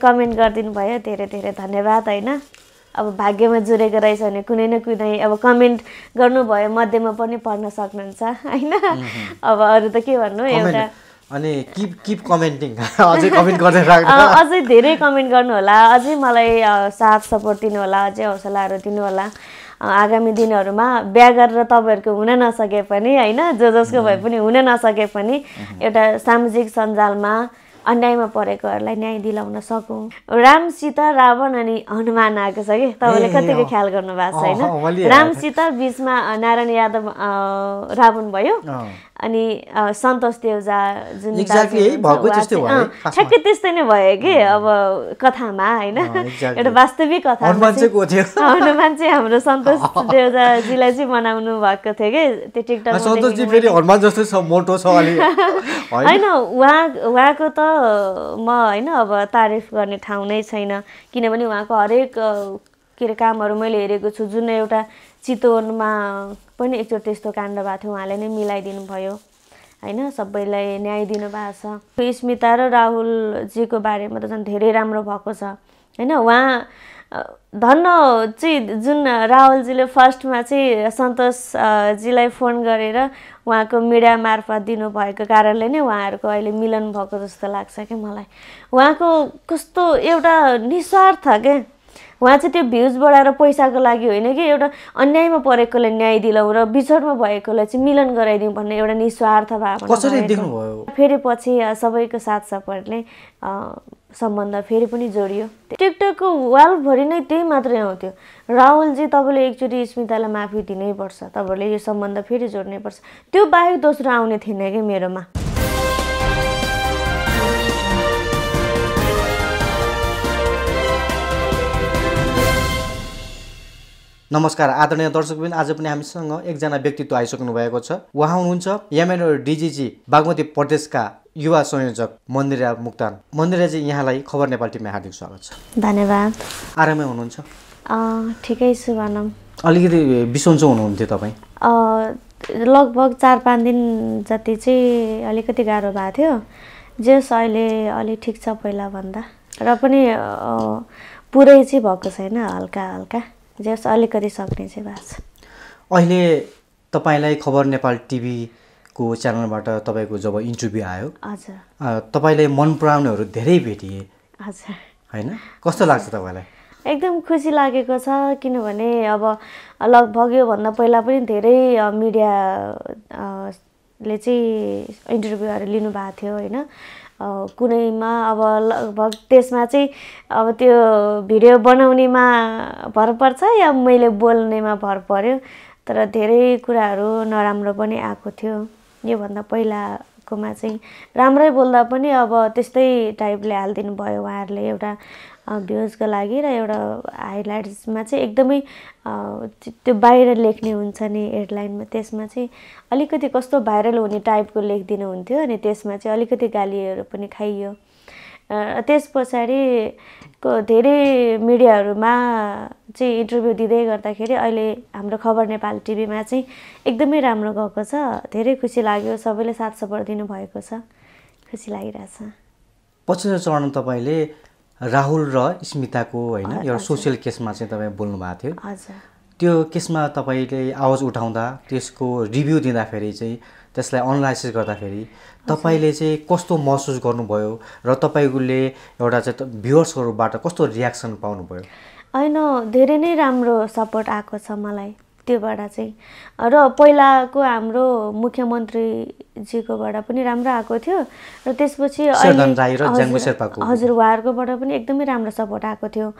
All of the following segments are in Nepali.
कमेन्ट गरिदिनु भयो धेरै धेरै धन्यवाद होइन अब भाग्यमा जुरेको रहेछ भने कुनै न कुनै अब कमेन्ट गर्नुभयो मध्येमा पनि पढ्न सक्नुहुन्छ होइन अब अरू त के भन्नु एउटा अनि किप किप कमेन्टिङ अझै कमेन्ट गर्दै अझै धेरै कमेन्ट गर्नुहोला अझै मलाई साथ सपोर्ट दिनुहोला अझै हौसलाहरू दिनुहोला आगामी दिनहरूमा बिहा गरेर तपाईँहरूको हुन नसके पनि होइन जो जसको भए पनि हुन नसके पनि एउटा सामाजिक सञ्जालमा अन्यायमा परेकोहरूलाई न्याय दिलाउन सकौँ राम सीता रावण अनि हनुमान आएको छ कि तपाईँले कतिको ख्याल भएको छ होइन राम सीता बिचमा नारायण यादव रावण भयो अनि सन्तोष देउजा जुन ठ्याक्कै त्यस्तै नै भयो कि अब कथामा होइन एउटा वास्तविक कथा हनुमान चाहिँ हाम्रो सन्तोष देउजाजीलाई चाहिँ मनाउनु भएको थियो कि त्यो टिकटक होइन उहाँ उहाँको त म होइन अब तारिफ गर्ने ठाउँ नै छैन किनभने उहाँको हरेक के अरे कामहरू मैले हेरेको छु जुन एउटा चितवनमा पनि एकचोटि त्यस्तो काण्ड भएको थियो उहाँले नै मिलाइदिनु भयो होइन सबैलाई न्याय दिनुभएको छ स्मिता र राहुलजीको बारेमा त झन् धेरै राम्रो भएको छ होइन उहाँ धन्न चाहिँ जुन राहुलजीले फर्स्टमा चाहिँ सन्तोषजीलाई फोन गरेर उहाँको मिडिया मार्फत दिनुभएको कारणले नै उहाँहरूको अहिले मिलन भएको जस्तो लाग्छ क्या मलाई उहाँको कस्तो एउटा निस्वार्थ क्या उहाँ चाहिँ त्यो भ्युज बढाएर पैसाको लागि होइन कि एउटा अन्यायमा परेकोलाई न्याय दिलाउँ र बिछोडमा भएकोलाई चाहिँ मिलन गराइदिउँ भन्ने एउटा निस्वार्थ भावना फेरि पछि सबैको साथ सपरले सम्बन्ध फेरि पनि जोडियो टिकटकको वालभरि नै त्यही मात्रै आउँथ्यो राहुलजी तपाईँले एकचोटि स्मितालाई माफी दिनैपर्छ तपाईँहरूले यो सम्बन्ध फेरि जोड्नै पर्छ त्यो बाहेक दोस्रो आउने थिएन कि मेरोमा नमस्कार आदरणीय दर्शकबिन आज पनि हामीसँग एकजना व्यक्तित्व आइसक्नु भएको छ उहाँ हुनुहुन्छ यामेनर डिजिजी बागमती प्रदेशका युवा संयोजक मन्दिरा मुक्तान मन्दिराजी यहाँलाई खबर नेपाल टिममा हार्दिक स्वागत छ धन्यवाद आरामै हुनुहुन्छ ठिकै छु भनौँ अलिकति बिसन्चो हुनुहुन्थ्यो तपाईँ लगभग चार पाँच दिन जति चाहिँ अलिकति गाह्रो भएको थियो जेस अहिले अलिक ठिक छ पहिलाभन्दा र पनि पुरै चाहिँ भएको छैन हल्का हल्का जे होस् अलिकति सक्ने चाहिँ भएको छ अहिले तपाईँलाई खबर नेपाल टिभीको च्यानलबाट तपाईँको जब इन्टरभ्यू आयो हजुर तपाईँलाई मन पराउनेहरू धेरै भेटिए हजुर होइन कस्तो लाग्छ तपाईँलाई एकदम खुसी लागेको छ किनभने अब लगभग योभन्दा पहिला पनि धेरै मिडिया ले चाहिँ इन्टरभ्यूहरू लिनुभएको थियो होइन कुनैमा अब लगभग त्यसमा चाहिँ अब त्यो भिडियो बनाउनेमा भर पर्छ या मैले बोल्नेमा भर पर्यो तर धेरै कुराहरू नराम्रो पनि आएको थियो योभन्दा पहिलाकोमा चाहिँ राम्रै बोल्दा पनि अब त्यस्तै टाइपले हालिदिनु भयो उहाँहरूले एउटा भ्युजको लागि र एउटा हाइलाइट्समा चाहिँ एकदमै त्यो बाहिर लेख्ने हुन्छ नि हेडलाइनमा त्यसमा चाहिँ अलिकति कस्तो भाइरल हुने टाइपको लेखिदिनु हुन्थ्यो अनि त्यसमा चाहिँ अलिकति गालीहरू पनि खाइयो त्यस पछाडिको धेरै मिडियाहरूमा चाहिँ इन्टरभ्यू दिँदै गर्दाखेरि अहिले हाम्रो खबर नेपाल टिभीमा चाहिँ एकदमै राम्रो गएको छ धेरै खुसी लाग्यो सबैले साथ सपोर्ट दिनुभएको छ खुसी लागिरहेछ पछिल्लो चरण तपाईँले राहुल र स्मिताको होइन एउटा सोसियल केसमा चाहिँ तपाईँ बोल्नु भएको थियो त्यो केसमा तपाईँले आवाज उठाउँदा त्यसको रिभ्यू दिँदाखेरि चाहिँ त्यसलाई अनालाइसिस गर्दाखेरि तपाईँले चाहिँ कस्तो महसुस गर्नुभयो र तपाईँले एउटा चाहिँ भ्युवर्सहरूबाट कस्तो रियाक्सन पाउनुभयो होइन धेरै नै राम्रो सपोर्ट आएको छ मलाई त्योबाट चाहिँ र पहिलाको हाम्रो मुख्यमन्त्रीजीकोबाट पनि राम्रो आएको थियो र त्यसपछि हजुर उहाँहरूकोबाट पनि एकदमै राम्रो सपोर्ट आएको थियो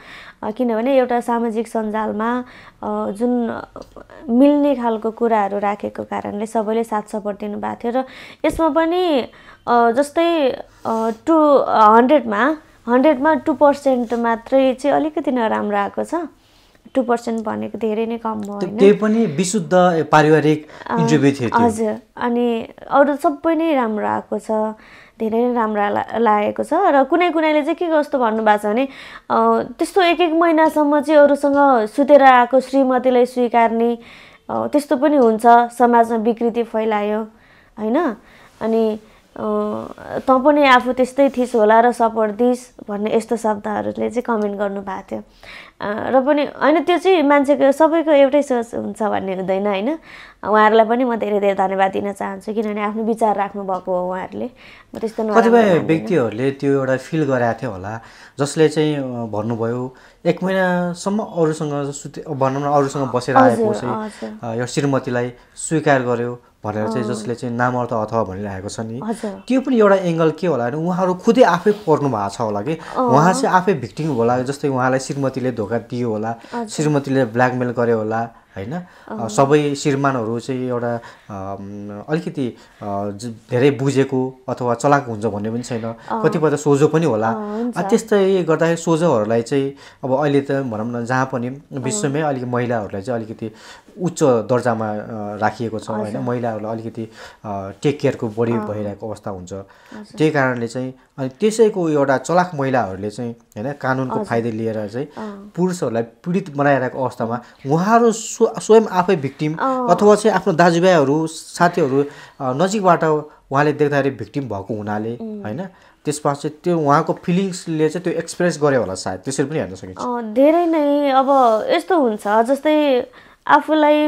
किनभने एउटा सामाजिक सञ्जालमा जुन मिल्ने खालको कुराहरू राखेको कारणले सबैले साथ सपोर्ट दिनुभएको थियो र यसमा पनि जस्तै टु हन्ड्रेडमा हन्ड्रेडमा टु पर्सेन्ट मात्रै चाहिँ अलिकति नराम्रो आएको छ टु पर्सेन्ट भनेको धेरै नै कम भयो त्यही पनि विशुद्ध पारिवारिक इन्टरभ्यू थियो हजुर अनि अरू सबै नै राम्रो आएको छ धेरै नै राम्रो लागेको छ र कुनै कुनैले चाहिँ के कस्तो भन्नुभएको छ भने त्यस्तो एक एक महिनासम्म चाहिँ अरूसँग सुतेर आएको श्रीमतीलाई स्वीकार्ने त्यस्तो पनि हुन्छ समाजमा विकृति फैलायो होइन अनि तँ पनि आफू त्यस्तै थिइस् होला र सपोर्ट दिइस् भन्ने यस्तो शब्दहरूले चाहिँ कमेन्ट गर्नुभएको थियो र पनि होइन त्यो चाहिँ मान्छेको सबैको एउटै सोच हुन्छ भन्ने हुँदैन होइन उहाँहरूलाई पनि म धेरै धेरै धन्यवाद दिन चाहन्छु किनभने आफ्नो विचार राख्नुभएको हो उहाँहरूले त्यस्तो कतिपय व्यक्तिहरूले त्यो एउटा फिल गराएको थियो होला जसले चाहिँ भन्नुभयो एक महिनासम्म अरूसँग भनौँ न अरूसँग बसेर आएपछि यो श्रीमतीलाई स्वीकार गर्यो भनेर चाहिँ जसले चाहिँ नामर्थ अथवा भनिरहेको छ नि त्यो पनि एउटा एङ्गल के होला भने उहाँहरू खुदै आफै पर्नु भएको छ होला कि उहाँ चाहिँ आफै भिक्टिङ होला जस्तै उहाँलाई श्रीमतीले धोका दियो होला श्रीमतीले ब्ल्याकमेल गर्यो होला होइन सबै श्रीमानहरू चाहिँ एउटा अलिकति धेरै बुझेको अथवा चलाएको हुन्छ भन्ने पनि छैन कतिपय त सोझो पनि होला त्यस्तै गर्दाखेरि सोझोहरूलाई चाहिँ अब अहिले त भनौँ न जहाँ पनि विश्वमै अलिक महिलाहरूलाई चाहिँ अलिकति उच्च दर्जामा राखिएको छ होइन महिलाहरूलाई अलिकति टेक केयरको बढी भइरहेको अवस्था हुन्छ त्यही कारणले चाहिँ अनि त्यसैको एउटा चलाख महिलाहरूले चाहिँ होइन कानुनको फाइदा लिएर चाहिँ पुरुषहरूलाई पीडित बनाइरहेको अवस्थामा उहाँहरू स्व स्वयं आफै भिक्टिम अथवा चाहिँ आफ्नो दाजुभाइहरू साथीहरू नजिकबाट उहाँले देख्दाखेरि भिक्टिम भएको हुनाले होइन त्यसमा चाहिँ त्यो उहाँको फिलिङ्सले चाहिँ त्यो एक्सप्रेस गर्यो होला सायद त्यसरी पनि हेर्न सकिन्छ धेरै नै अब यस्तो हुन्छ जस्तै आफूलाई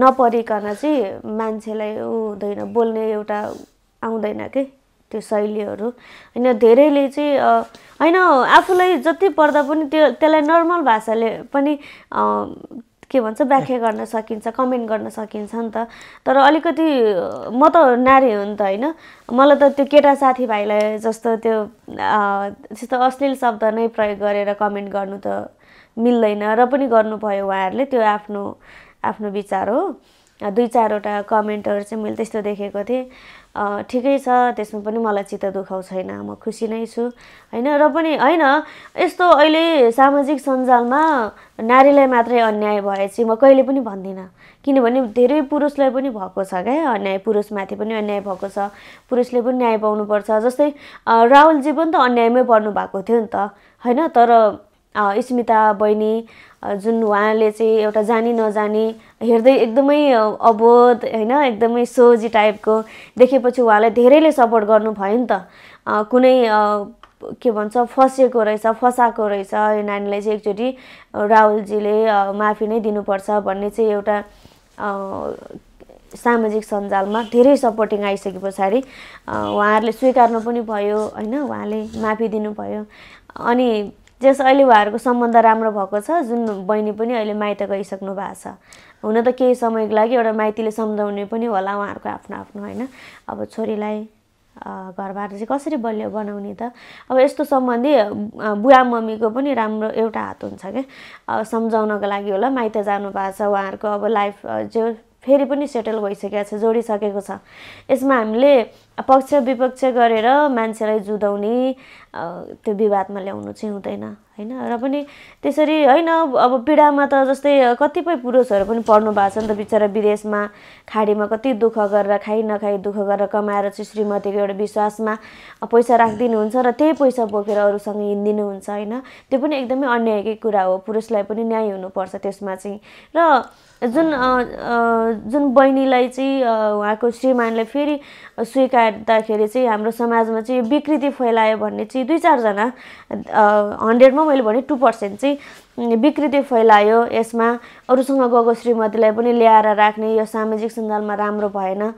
नपरिकन चाहिँ मान्छेलाई ऊ हुँदैन बोल्ने एउटा आउँदैन कि त्यो शैलीहरू होइन धेरैले चाहिँ होइन आफूलाई जति पर्दा पनि त्यो त्यसलाई नर्मल भाषाले पनि के भन्छ व्याख्या गर्न सकिन्छ कमेन्ट गर्न सकिन्छ नि त तर अलिकति म त नारी हो नि त होइन मलाई त त्यो केटा साथीभाइलाई जस्तो त्यो त्यस्तो अश्लील शब्द नै प्रयोग गरेर कमेन्ट गर्नु त मिल्दैन र पनि गर्नुभयो उहाँहरूले त्यो आफ्नो आफ्नो विचार हो दुई चारवटा कमेन्टहरू चाहिँ मैले त्यस्तो देखेको थिएँ ठिकै छ त्यसमा पनि मलाई चित्त दुखाउ छैन म खुसी नै छु होइन र पनि होइन यस्तो अहिले सामाजिक सञ्जालमा नारीलाई मात्रै अन्याय भए चाहिँ म कहिले पनि भन्दिनँ किनभने धेरै पुरुषलाई पनि भएको छ क्या अन्याय पुरुषमाथि पनि अन्याय भएको छ पुरुषले पनि न्याय पाउनुपर्छ जस्तै राहुलजी पनि त अन्यायमै पर्नु भएको थियो नि त होइन तर स्मिता बहिनी जुन उहाँले चाहिँ एउटा जानी नजानी हेर्दै एकदमै अबोध होइन एकदमै सोजी टाइपको देखेपछि उहाँलाई धेरैले सपोर्ट गर्नुभयो नि त कुनै के भन्छ फसेको रहेछ फसाएको रहेछ यो नानीलाई चाहिँ एकचोटि राहुलजीले माफी नै दिनुपर्छ भन्ने चाहिँ एउटा सामाजिक सञ्जालमा धेरै सपोर्टिङ आइसके पछाडि उहाँहरूले स्वीकार्नु पनि भयो होइन उहाँले माफी दिनुभयो अनि जस अहिले उहाँहरूको सम्बन्ध राम्रो भएको छ जुन बहिनी पनि अहिले माइत गइसक्नु भएको छ हुन त केही समयको लागि एउटा माइतीले सम्झाउने पनि होला उहाँहरूको आफ्नो आफ्नो होइन अब छोरीलाई घरबाट चाहिँ कसरी बलियो बनाउने त अब यस्तो सम्बन्धी बुवा मम्मीको पनि राम्रो एउटा हात हुन्छ क्या सम्झाउनको लागि होला माइत जानु भएको छ उहाँहरूको अब लाइफ जो फेरि पनि सेटल भइसकेको छ जोडिसकेको छ यसमा हामीले पक्ष विपक्ष गरेर मान्छेलाई जुदाउने त्यो विवादमा ल्याउनु चाहिँ हुँदैन होइन र पनि त्यसरी होइन अब पीडामा त जस्तै कतिपय पुरुषहरू पनि पढ्नु भएको छ नि त बिचरा विदेशमा खाडीमा कति दुःख गरेर खाइ नखाइ दुःख गरेर कमाएर चाहिँ श्रीमतीको एउटा विश्वासमा पैसा राखिदिनुहुन्छ र त्यही पैसा बोकेर अरूसँग हिँडिदिनुहुन्छ होइन त्यो पनि एकदमै अन्यायकै कुरा हो पुरुषलाई पनि न्याय हुनुपर्छ त्यसमा चाहिँ र जुन जुन बहिनीलाई चाहिँ उहाँको श्रीमानलाई फेरि स्वीकार्दाखेरि चाहिँ हाम्रो समाजमा चाहिँ विकृति फैलायो भन्ने चाहिँ दुई चारजना हन्ड्रेडमा मैले भने टु पर्सेन्ट चाहिँ विकृति फैलायो यसमा अरूसँग गएको श्रीमतीलाई पनि ल्याएर राख्ने यो सामाजिक सञ्जालमा राम्रो भएन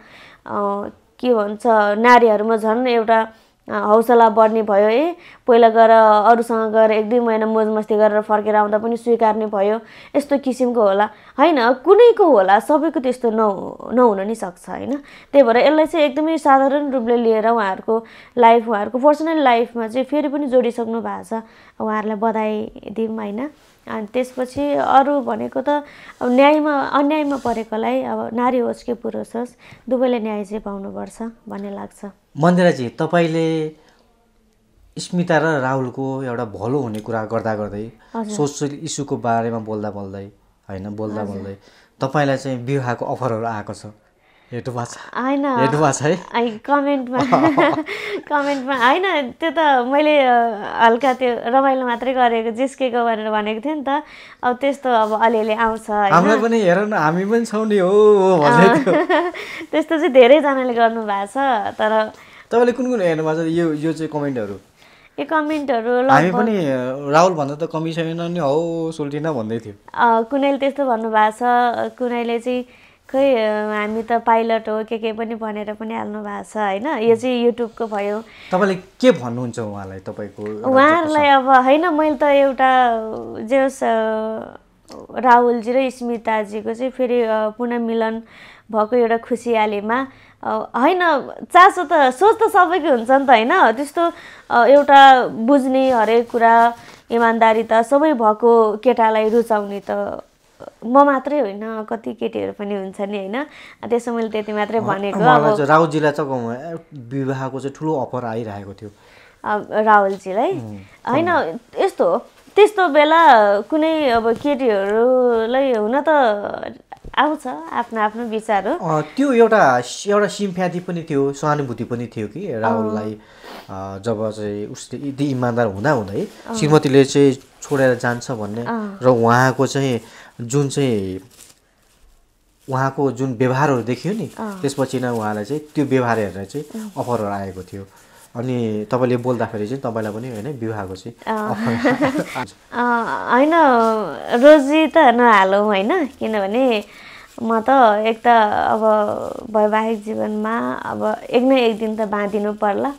के भन्छ नारीहरूमा झन् एउटा हौसला बढ्ने भयो है पहिला गएर अरूसँग गएर एक दुई महिना मोज मस्ती गरेर फर्केर आउँदा पनि स्वीकार्ने भयो यस्तो किसिमको होला होइन कुनैको होला सबैको त्यस्तो नहु नहुन नि सक्छ होइन त्यही भएर यसलाई चाहिँ एकदमै साधारण रूपले लिएर उहाँहरूको लाइफ उहाँहरूको पर्सनल लाइफमा चाहिँ फेरि पनि जोडिसक्नु भएको छ उहाँहरूलाई बधाई दिउँ होइन अनि त्यसपछि अरू भनेको त अब न्यायमा अन्यायमा परेकोलाई अब नारी होस् कि पुरुष होस् दुवैले न्याय चाहिँ पाउनुपर्छ भन्ने लाग्छ मन्दिराजी तपाईँले स्मिता र राहुलको एउटा भलो हुने कुरा गर्दा गर्दै सोसियल इस्युको बारेमा बोल्दा बोल्दै होइन बोल्दा बोल्दै तपाईँलाई चाहिँ विवाहको अफरहरू आएको छ होइन कमेन्टमा कमेन्टमा होइन त्यो त मैले हल्का त्यो रमाइलो मात्रै गरेको जिस्केको भनेर भनेको थिएँ नि त अब त्यस्तो अब अलिअलि आउँछ पनि हामी नि हो त्यस्तो चाहिँ धेरैजनाले गर्नुभएको छ तर तपाईँले कुन कुन हेर्नु भएको छ यो यो चाहिँ कमेन्टहरू यो कमेन्टहरू हामी पनि राहुल भन्दा त कमी छैन नि हौ भन्दै थियो कुनैले त्यस्तो भन्नुभएको छ कुनैले चाहिँ खै हामी त पाइलट हो के के पनि भनेर पनि हाल्नु भएको छ होइन यो चाहिँ युट्युबको भयो तपाईँले के भन्नुहुन्छ उहाँलाई तपाईँको उहाँहरूलाई अब होइन मैले त एउटा जे होस् राहुलजी र स्मिताजीको चाहिँ फेरि पुनः मिलन भएको एउटा खुसियालीमा होइन चासो त सोच त सबैको हुन्छ नि त होइन त्यस्तो एउटा बुझ्ने हरेक कुरा इमान्दारी त सबै भएको केटालाई रुचाउने त म मात्रै होइन कति केटीहरू पनि हुन्छ नि होइन त्यसो मैले त्यति मात्रै भनेको राहुलजीलाई चाहिँ विवाहको चाहिँ ठुलो अफर आइरहेको थियो राहुलजीलाई होइन यस्तो हो त्यस्तो बेला कुनै अब केटीहरूलाई हुन त आउँछ आफ्नो आफ्नो विचार हो त्यो एउटा एउटा सिम्फ्यादी पनि थियो सहानुभूति पनि थियो कि राहुललाई जब चाहिँ उसले यदि इमान्दार हुँदा हुँदै श्रीमतीले चाहिँ छोडेर जान्छ भन्ने र उहाँको चाहिँ जुन चाहिँ उहाँको जुन व्यवहारहरू देखियो नि त्यसपछि नै उहाँलाई चाहिँ त्यो व्यवहार हेरेर चाहिँ अफरहरू आएको थियो अनि तपाईँले बोल्दाखेरि चाहिँ तपाईँलाई पनि होइन विवाहको चाहिँ होइन रोजी त नहालौँ होइन किनभने म त एक त अब वैवाहिक जीवनमा अब एक न एक दिन त बाँधिनु पर्ला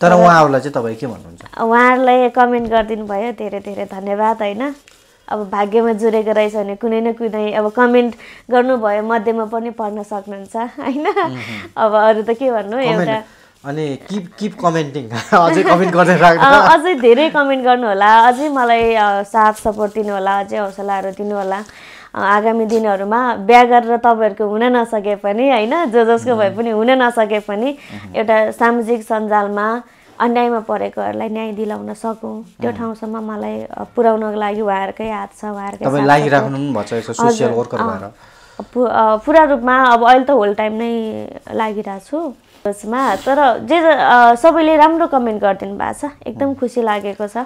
तर उहाँहरूलाई चाहिँ तपाईँ के भन्नुहुन्छ उहाँहरूलाई कमेन्ट गरिदिनु भयो धेरै धेरै धन्यवाद होइन अब भाग्यमा जुरेको रहेछ भने कुनै न कुनै अब कमेन्ट गर्नुभयो मध्येमा पनि पढ्न सक्नुहुन्छ होइन अब अरू त के भन्नु एउटा अनि किप किप कमेन्टिङ अझै कमेन्ट गर्दै अझै धेरै कमेन्ट गर्नुहोला अझै मलाई साथ सपोर्ट दिनुहोला अझै हौसलाहरू दिनुहोला आगामी दिनहरूमा बिहा गरेर तपाईँहरूको हुन नसके पनि होइन जो जसको भए पनि हुन नसके पनि एउटा सामाजिक सञ्जालमा अन्यायमा परेकोहरूलाई न्याय दिलाउन सकौँ त्यो ठाउँसम्म मलाई पुर्याउनको लागि उहाँहरूकै हात छ उहाँहरूकै पुरा रूपमा अब अहिले त होल टाइम नै लागिरहेको छु त्यसमा तर जे सबैले राम्रो कमेन्ट गरिदिनु भएको छ एकदम खुसी लागेको छ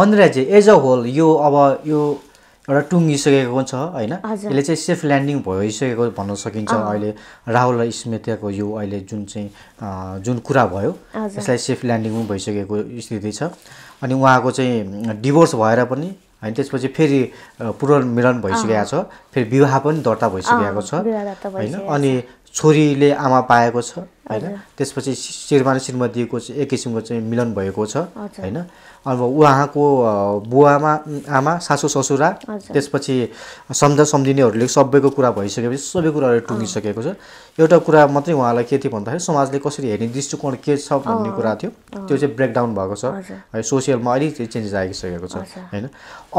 मन्दिराजी एज अ होल यो अब यो एउटा टुङ्गिसकेको छ होइन यसले चाहिँ सेफ ल्यान्डिङ भइसकेको भन्न सकिन्छ अहिले राहुल र स्मृतिको यो अहिले जुन चाहिँ जुन कुरा भयो यसलाई सेफ ल्यान्डिङ भइसकेको स्थिति छ अनि उहाँको चाहिँ डिभोर्स भएर पनि होइन त्यसपछि फेरि पुनर्मिलन भइसकेको छ फेरि विवाह पनि दर्ता भइसकेको छ होइन अनि छोरीले आमा पाएको छ होइन त्यसपछि श्रीमान श्रीमतीको चाहिँ एक किसिमको चाहिँ मिलन भएको छ होइन अब उहाँको बुवामा आमा सासु ससुरा त्यसपछि सम्झ सम्झिनेहरूले सबैको कुरा भइसकेपछि सबै कुराहरू टुङ्गिसकेको छ एउटा कुरा मात्रै उहाँलाई के थियो भन्दाखेरि समाजले कसरी हेर्ने दृष्टिकोण के छ भन्ने कुरा थियो त्यो चाहिँ ब्रेकडाउन भएको छ है सोसियलमा अलिक चेन्जेस आइसकेको छ होइन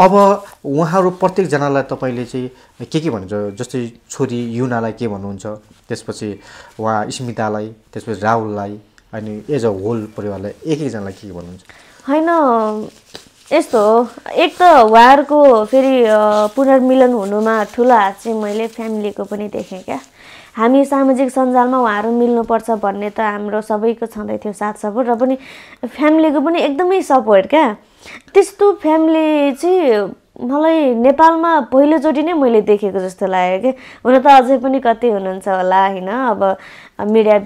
अब उहाँहरू प्रत्येकजनालाई तपाईँले चाहिँ के के भन्नुहुन्छ जस्तै छोरी युनालाई के भन्नुहुन्छ त्यसपछि उहाँ स्मितालाई त्यसपछि राहुललाई अनि एज अ होल परिवारलाई एक एकजनालाई के के भन्नुहुन्छ होइन यस्तो हो एक त उहाँहरूको फेरि पुनर्मिलन हुनुमा ठुलो हात चाहिँ मैले फ्यामिलीको पनि देखेँ क्या हामी सामाजिक सञ्जालमा उहाँहरू मिल्नुपर्छ भन्ने त हाम्रो सबैको छँदै थियो साथ सपोर्ट र पनि फ्यामिलीको पनि एकदमै सपोर्ट क्या त्यस्तो फ्यामिली चाहिँ मलाई नेपालमा पहिलोचोटि नै मैले देखेको जस्तो लाग्यो कि हुन त अझै पनि कति हुनुहुन्छ होला होइन अब मिडिया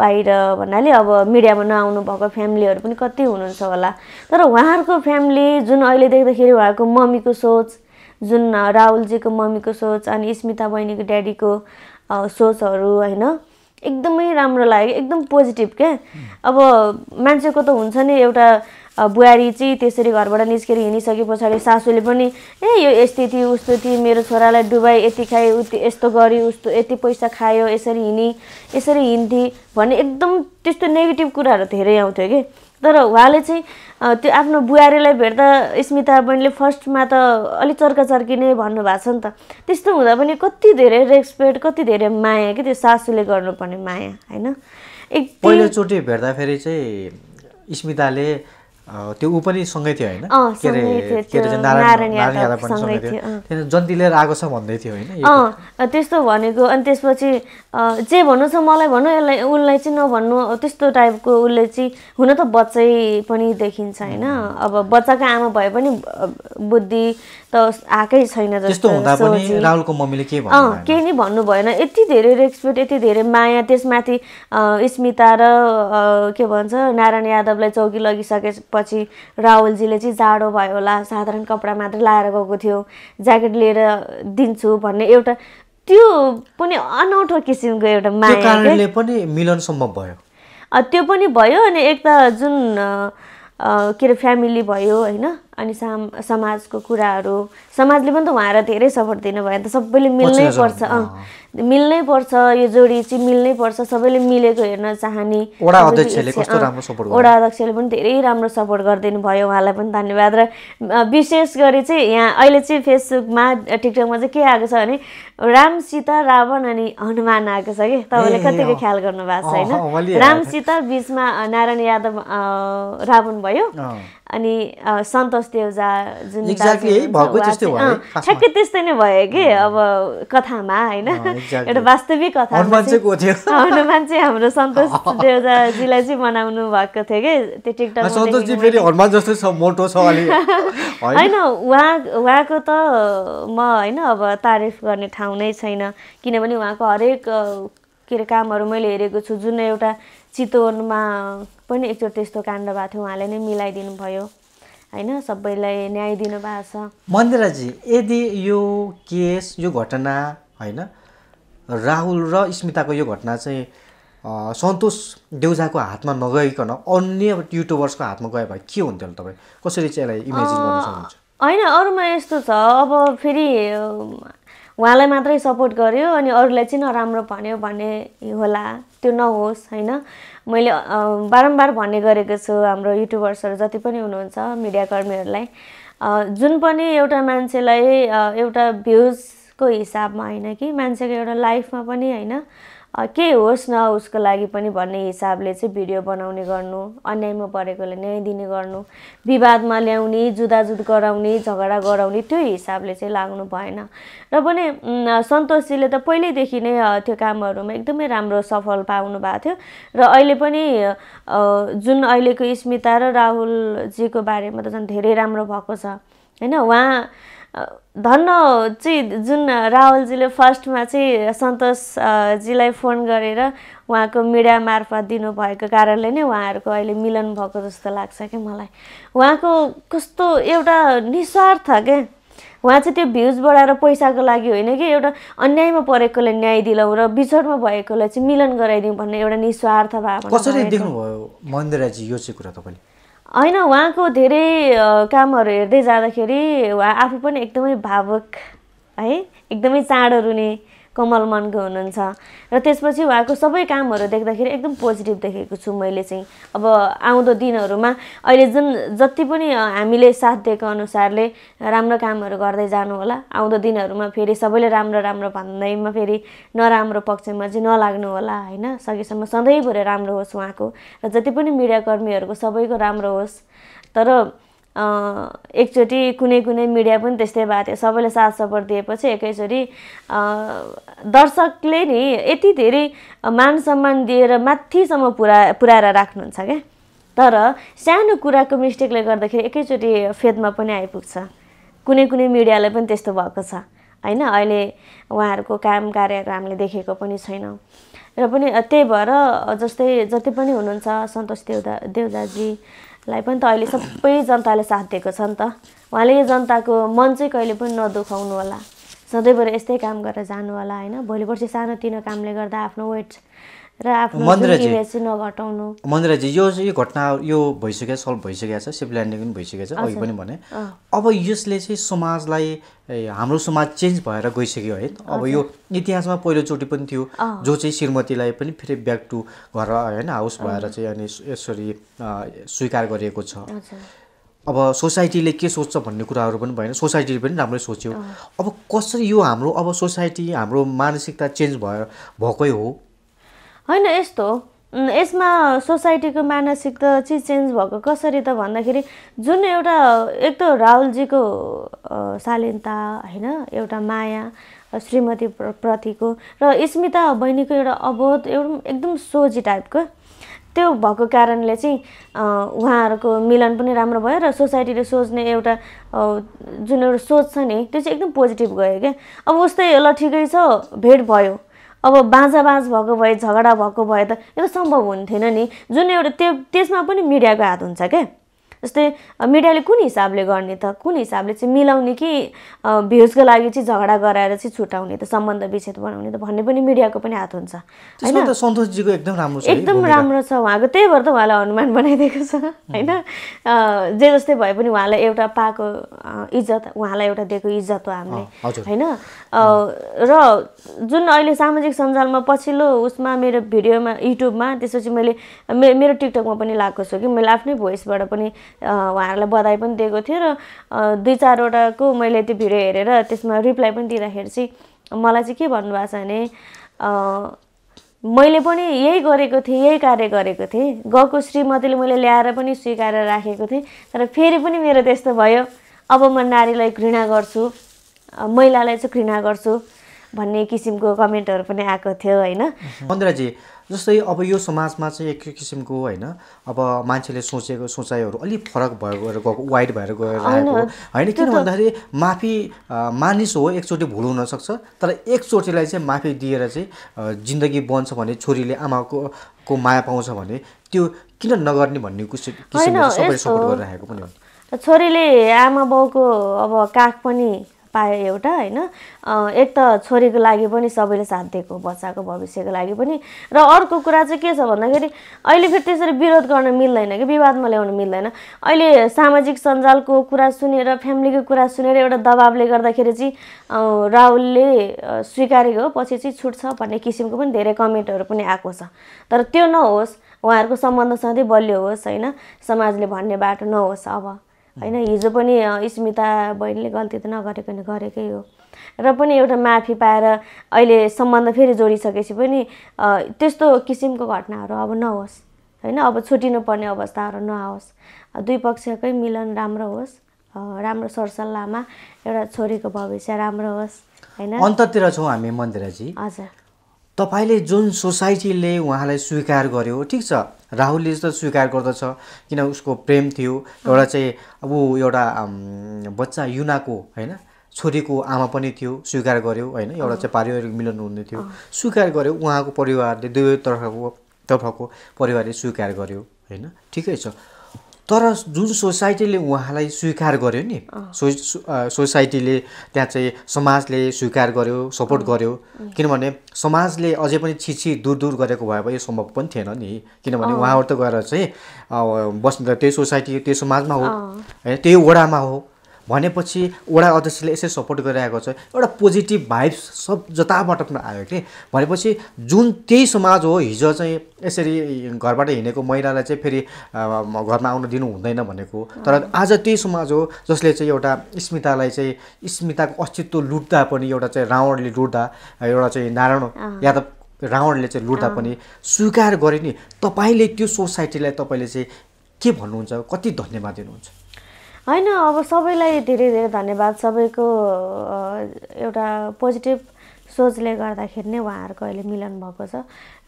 बाहिर भन्नाले अब मिडियामा नआउनु भएको फ्यामिलीहरू पनि कति हुनुहुन्छ होला तर उहाँहरूको फ्यामिली जुन अहिले देख्दाखेरि उहाँको मम्मीको सोच जुन राहुलजीको मम्मीको सोच अनि स्मिता बहिनीको ड्याडीको सोचहरू होइन एकदमै राम्रो लाग्यो एकदम पोजिटिभ क्या अब मान्छेको त हुन्छ नि एउटा बुहारी चाहिँ त्यसरी घरबाट निस्केर हिँडिसके पछाडि सासूले पनि ए यो यस्तै थियो उस्तो थियो मेरो छोरालाई डुबाए यति खायो उति यस्तो गरे उस्तो यति पैसा खायो यसरी हिँडी यसरी हिँड्थे भन्ने एकदम त्यस्तो नेगेटिभ कुराहरू धेरै आउँथ्यो कि तर उहाँले चाहिँ त्यो आफ्नो बुहारीलाई भेट्दा स्मिता बहिनीले फर्स्टमा त अलिक चर्काचर्की नै भन्नुभएको छ नि त त्यस्तो हुँदा पनि कति धेरै रेस्पेक्ट कति धेरै माया कि त्यो सासूले गर्नुपर्ने माया होइन एक पहिलोचोटि भेट्दाखेरि चाहिँ स्मिताले त्यो ऊ पनि सँगै थियो होइन के के नारायण सँगै थियो जन्ती लिएर आएको छ भन्दै थियो होइन त्यस्तो भनेको अनि त्यसपछि जे भन्नु छ मलाई भन्नु यसलाई उसलाई चाहिँ नभन्नु त्यस्तो टाइपको उसले चाहिँ हुन त बच्चै पनि देखिन्छ होइन अब बच्चाको आमा भए पनि बुद्धि त आएकै छैन जस्तो हुँदा पनि राहुलको मम्मीले के भन्नु केही नै भन्नु भएन यति धेरै रेस्पेक्ट यति धेरै माया त्यसमाथि स्मिता र के भन्छ नारायण यादवलाई चौकी लगिसकेपछि राहुलजीले चाहिँ जाडो भयो होला साधारण कपडा मात्र लाएर गएको थियो ज्याकेट लिएर दिन्छु भन्ने एउटा त्यो पनि अनौठो किसिमको एउटा माया पनि मिलन सम्भव भयो त्यो पनि भयो अनि एक त जुन के अरे फ्यामिली भयो होइन अनि साम समाजको कुराहरू समाजले पनि त उहाँहरूलाई धेरै सपोर्ट दिनुभयो त सबैले मिल्नै पर्छ मिल्नै पर्छ यो जोडी चाहिँ मिल्नै पर्छ सबैले मिलेको हेर्न चाहने वडा अध्यक्षले कस्तो राम्रो सपोर्ट वडा अध्यक्षले पनि धेरै राम्रो सपोर्ट गरिदिनु भयो उहाँलाई पनि धन्यवाद र विशेष गरी चाहिँ यहाँ अहिले चाहिँ फेसबुकमा टिकटकमा चाहिँ के आएको छ भने राम सीता रावण अनि हनुमान आएको छ कि तपाईँले कतिको ख्याल गर्नु भएको छ होइन राम सीता बिचमा नारायण यादव रावण भयो अनि सन्तोष देउजा जुन ठ्याक्कै त्यस्तै नै भयो कि अब कथामा होइन एउटा वास्तविक कथा हाम्रो सन्तोष देउजाजीलाई चाहिँ मनाउनु भएको थियो कि त्यो टिकटकमा होइन उहाँ उहाँको त म होइन अब तारिफ गर्ने ठाउँ नै छैन किनभने उहाँको हरेक के अरे कामहरू मैले हेरेको छु जुन एउटा चितवनमा पनि एकचोटि त्यस्तो काण्ड भएको थियो उहाँले नै मिलाइदिनु भयो होइन सबैलाई न्याय दिनु भएको छ मन्दिराजी यदि यो केस यो घटना होइन राहुल र स्मिताको यो घटना चाहिँ सन्तोष देउजाको हातमा नगइकन अन्य युट्युबर्सको हातमा गयो भए के हुन्थ्यो होला तपाईँ कसरी चाहिँ यसलाई इमेजिन गर्न सक्नुहुन्छ होइन अरूमा यस्तो छ अब फेरि उहाँलाई मात्रै सपोर्ट गर्यो अनि अरूलाई चाहिँ नराम्रो भन्यो भने होला त्यो नहोस् होइन मैले बारम्बार भन्ने गरेको छु हाम्रो युट्युबर्सहरू जति पनि हुनुहुन्छ मिडियाकर्मीहरूलाई जुन पनि एउटा मान्छेलाई एउटा भ्युजको हिसाबमा होइन कि मान्छेको एउटा लाइफमा पनि होइन केही होस् न उसको लागि पनि भन्ने हिसाबले चाहिँ भिडियो बनाउने गर्नु अन्यायमा परेकोले न्याय दिने गर्नु विवादमा ल्याउने जुदाजुद गराउने झगडा गराउने त्यो हिसाबले चाहिँ लाग्नु भएन र पनि सन्तोषजीले त पहिल्यैदेखि नै त्यो कामहरूमा एकदमै राम्रो सफल पाउनु भएको थियो र अहिले पनि जुन अहिलेको स्मिता र राहुलजीको बारेमा त झन् धेरै राम्रो भएको छ होइन उहाँ धन्न चाहिँ जुन रावलजीले फर्स्टमा चाहिँ सन्तोषजीलाई फोन गरेर उहाँको मिडिया मार्फत दिनुभएको कारणले नै उहाँहरूको अहिले मिलन भएको जस्तो लाग्छ कि मलाई उहाँको कस्तो एउटा निस्वार्थ क्या उहाँ चाहिँ त्यो भ्युज बढाएर पैसाको लागि होइन कि एउटा अन्यायमा परेकोलाई न्याय दिलाउँ र बिछोडमा भएकोलाई चाहिँ मिलन गराइदिउँ भन्ने एउटा निस्वार्थ भावना कसरी देख्नुभयो मन्दिराजी यो चाहिँ कुरा तपाईँले होइन उहाँको धेरै कामहरू हेर्दै जाँदाखेरि उहाँ आफू पनि एकदमै भावुक है एकदमै चाँडो रुने कमल मनको हुनुहुन्छ र त्यसपछि उहाँको सबै कामहरू देख्दाखेरि एकदम पोजिटिभ देखेको छु मैले चाहिँ अब आउँदो दिनहरूमा अहिले जुन जति पनि हामीले साथ दिएको अनुसारले राम्रो कामहरू गर्दै जानु होला आउँदो दिनहरूमा फेरि सबैले राम्रो राम्रो भन्दैमा फेरि नराम्रो पक्षमा चाहिँ नलाग्नु होला होइन सकेसम्म सधैँभरि राम्रो होस् उहाँको र जति पनि मिडियाकर्मीहरूको सबैको राम्रो होस् तर एकचोटि कुनै कुनै मिडिया पनि त्यस्तै भएको थियो सबैले साथ सपोर्ट दिएपछि एकैचोटि दर्शकले नि यति धेरै मान सम्मान दिएर माथिसम्म पुरा पुऱ्याएर राख्नुहुन्छ क्या तर सानो कुराको मिस्टेकले गर्दाखेरि एकैचोटि फेदमा पनि आइपुग्छ कुनै कुनै मिडियालाई पनि त्यस्तो भएको छ होइन अहिले उहाँहरूको काम कार्यहरू हामीले देखेको पनि छैनौँ र पनि त्यही भएर जस्तै जति पनि हुनुहुन्छ सन्तोष देउदा देउदाजी लाई पनि त अहिले सबै जनताले साथ दिएको छ नि त उहाँले यो जनताको मन चाहिँ कहिले पनि नदुखाउनु होला सधैँभरि यस्तै काम गरेर जानु होला होइन भोलिपर्सि सानोतिनो कामले गर्दा आफ्नो वेट र आफ्नो मन्दिराजी यो यो घटना यो भइसकेको सल्भ भइसकेको छ सेफ ल्यान्डिङ पनि भइसकेको छ अघि पनि भने अब यसले चाहिँ समाजलाई हाम्रो समाज चेन्ज भएर गइसक्यो है अब यो इतिहासमा पहिलोचोटि पनि थियो जो चाहिँ श्रीमतीलाई पनि फेरि ब्याक टु घर होइन हाउस भएर चाहिँ अनि यसरी स्वीकार गरिएको छ अब सोसाइटीले के सोच्छ भन्ने कुराहरू पनि भएन सोसाइटीले पनि राम्रै सोच्यो अब कसरी यो हाम्रो अब सोसाइटी हाम्रो मानसिकता चेन्ज भयो भएकै हो होइन यस्तो यसमा सोसाइटीको मानसिकता चाहिँ चेन्ज भएको कसरी त भन्दाखेरि जुन एउटा एक त राहुलजीको शालीनता होइन एउटा माया श्रीमती प्रतिको र स्मिता बहिनीको एउटा अबोध एउटा एकदम सोझी टाइपको त्यो भएको कारणले चाहिँ उहाँहरूको मिलन पनि राम्रो भयो र सोसाइटीले सोच्ने एउटा जुन एउटा सोच छ नि त्यो चाहिँ एकदम पोजिटिभ गयो क्या अब उस्तै ल ठिकै छ भेट भयो अब बाँझ भएको भए झगडा भएको भए त यो सम्भव हुन्थेन नि जुन एउटा त्यो त्यसमा पनि मिडियाको हात हुन्छ क्या जस्तै मिडियाले कुन हिसाबले गर्ने त कुन हिसाबले चाहिँ मिलाउने कि भ्युजको लागि चाहिँ झगडा गराएर चाहिँ छुट्याउने त सम्बन्ध विच्छेद बनाउने त भन्ने पनि मिडियाको पनि हात हुन्छ होइन सन्तोषजीको एकदम राम्रो छ एकदम राम्रो छ उहाँको त्यही भएर त उहाँलाई हनुमान बनाइदिएको छ होइन जे जस्तै भए पनि उहाँलाई एउटा पाएको इज्जत उहाँलाई एउटा दिएको इज्जत हो हामीले होइन र जुन अहिले सामाजिक सञ्जालमा पछिल्लो उसमा मेरो भिडियोमा युट्युबमा त्यसपछि मैले मेरो टिकटकमा पनि लगाएको छु कि मैले आफ्नै भोइसबाट पनि उहाँहरूलाई बधाई पनि दिएको थियो र दुई चारवटाको मैले त्यो भिडियो हेरेर त्यसमा रिप्लाई पनि दिँदाखेरि चाहिँ मलाई चाहिँ के भन्नुभएको छ भने मैले पनि यही गरेको थिएँ यही कार्य गरेको थिएँ गएको श्रीमतीले मैले ल्याएर पनि स्विकाएर राखेको थिएँ तर फेरि पनि मेरो त्यस्तो भयो अब म नारीलाई घृणा गर्छु महिलालाई चाहिँ घृणा गर्छु भन्ने किसिमको कमेन्टहरू पनि आएको थियो होइन मन्दिराजी जस्तै अब यो समाजमा चाहिँ एक किसिमको होइन अब मान्छेले सोचेको सोचाइहरू अलिक फरक भएर गएर गएको वाइड भएर गएर आएको होइन किन भन्दाखेरि माफी मानिस हो एकचोटि भुल हुनसक्छ तर एकचोटिलाई चाहिँ माफी दिएर चाहिँ जिन्दगी बन्छ भने छोरीले आमाको को माया पाउँछ भने त्यो किन नगर्ने भन्ने किसिम सबैले सपोर्ट गरिरहेको पनि हो छोरीले आमा बाउको अब काख पनि पाएँ एउटा होइन एक त छोरीको लागि पनि सबैले साथ दिएको बच्चाको भविष्यको लागि पनि र अर्को कुरा चाहिँ के छ भन्दाखेरि अहिले फेरि त्यसरी विरोध गर्न मिल्दैन कि विवादमा ल्याउन मिल्दैन अहिले सामाजिक सञ्जालको कुरा सुनेर फ्यामिलीको कुरा सुनेर एउटा दबावले गर्दाखेरि चाहिँ राहुलले स्वीकारेको हो पछि चाहिँ छुट्छ भन्ने किसिमको पनि धेरै कमेन्टहरू पनि आएको छ तर त्यो नहोस् उहाँहरूको सम्बन्ध सधैँ बलियो होस् होइन समाजले भन्ने बाटो नहोस् अब होइन हिजो पनि स्मिता बहिनीले गल्ती त नगरेको नि गरेकै हो र पनि एउटा माफी पाएर अहिले सम्बन्ध फेरि जोडिसकेपछि पनि त्यस्तो किसिमको घटनाहरू अब नहोस् होइन अब पर्ने अवस्थाहरू नआओस् दुई पक्षकै मिलन राम्रो होस् राम्रो सरसल्लाहमा एउटा छोरीको भविष्य राम्रो होस् होइन अन्ततिर छौँ हामी मन्दिराजी हजुर तपाईँले जुन सोसाइटीले उहाँलाई स्वीकार गर्यो ठिक छ राहुलले त स्वीकार गर्दछ किन उसको प्रेम थियो एउटा चाहिँ अब एउटा बच्चा युनाको होइन छोरीको आमा पनि थियो स्वीकार गर्यो होइन एउटा चाहिँ पारिवारिक मिलन हुने थियो स्वीकार गर्यो उहाँको परिवारले दुवै तर्फको तर्फको परिवारले स्वीकार गर्यो होइन ठिकै छ तर जुन सोसाइटीले उहाँलाई स्वीकार गर्यो नि सो सोसाइटीले त्यहाँ चाहिँ समाजले स्वीकार गर्यो सपोर्ट गर्यो किनभने समाजले अझै पनि छिछि दूर दूर गरेको भए पनि सम्भव पनि थिएन नि किनभने उहाँहरू त गएर चाहिँ बस्नु त त्यही सोसाइटी त्यही समाजमा हो है त्यही वडामा हो भनेपछि वडा अध्यक्षले यसरी सपोर्ट गरिरहेको छ एउटा पोजिटिभ भाइब्स सब जताबाट पनि आयो कि भनेपछि जुन त्यही समाज हो हिजो चाहिँ यसरी घरबाट हिँडेको महिलालाई चाहिँ फेरि घरमा आउन दिनु हुँदैन भनेको तर आज त्यही समाज हो जसले चाहिँ एउटा स्मितालाई चाहिँ स्मिताको अस्तित्व लुट्दा पनि एउटा चाहिँ रावणले लुट्दा एउटा चाहिँ नारायण यादव रावणले चाहिँ लुट्दा पनि स्वीकार गरे नि तपाईँले त्यो सोसाइटीलाई तपाईँले चाहिँ के भन्नुहुन्छ कति धन्यवाद दिनुहुन्छ होइन अब सबैलाई धेरै धेरै धन्यवाद सबैको एउटा पोजिटिभ सोचले गर्दाखेरि नै उहाँहरूको अहिले मिलन भएको छ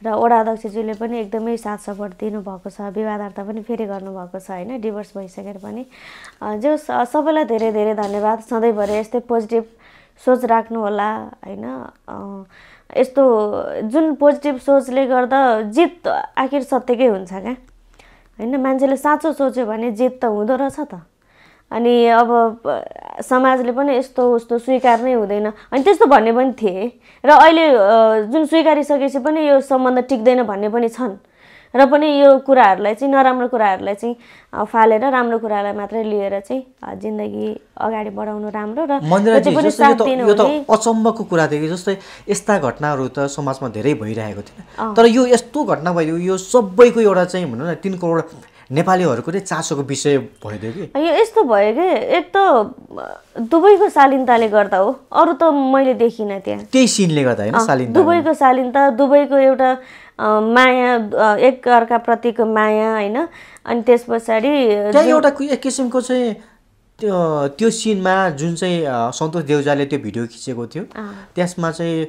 र वडा अध्यक्षज्यूले पनि एकदमै साथ सपोर्ट दिनुभएको छ विवादार्थ पनि फेरि गर्नुभएको छ होइन डिभोर्स भइसकेर पनि जो सबैलाई धेरै धेरै धन्यवाद सधैँभरि यस्तै पोजिटिभ सोच राख्नु होला होइन यस्तो जुन पोजिटिभ सोचले गर्दा जित आखिर सत्यकै हुन्छ क्या होइन मान्छेले साँचो सोच्यो भने जित त हुँदो रहेछ त अनि अब समाजले पनि यस्तो उस्तो स्वीकार नै हुँदैन अनि त्यस्तो भन्ने पनि थिए र अहिले जुन स्वीकारिसकेपछि पनि यो सम्बन्ध टिक्दैन भन्ने पनि छन् र पनि यो कुराहरूलाई चाहिँ नराम्रो कुराहरूलाई चाहिँ फालेर राम्रो कुरालाई मात्रै लिएर चाहिँ जिन्दगी अगाडि बढाउनु राम्रो र यो त अचम्मको कुरा थियो जस्तै यस्ता घटनाहरू त समाजमा धेरै भइरहेको थियो तर यो यस्तो घटना भयो यो सबैको एउटा चाहिँ भनौँ न तिन करोड नेपालीहरूको नै चासोको विषय भइदियो कि यो यस्तो भयो कि एक त दुबईको शालीनताले गर्दा हो अरू त मैले देखिनँ त्यहाँ त्यही सिनले गर्दा होइन दुबईको शालीनता दुबईको एउटा माया एक अर्का प्रतिको माया होइन अनि त्यस पछाडि एउटा किसिमको चाहिँ त्यो त्यो सिनमा जुन चाहिँ सन्तोष देउजाले त्यो भिडियो खिचेको थियो त्यसमा चाहिँ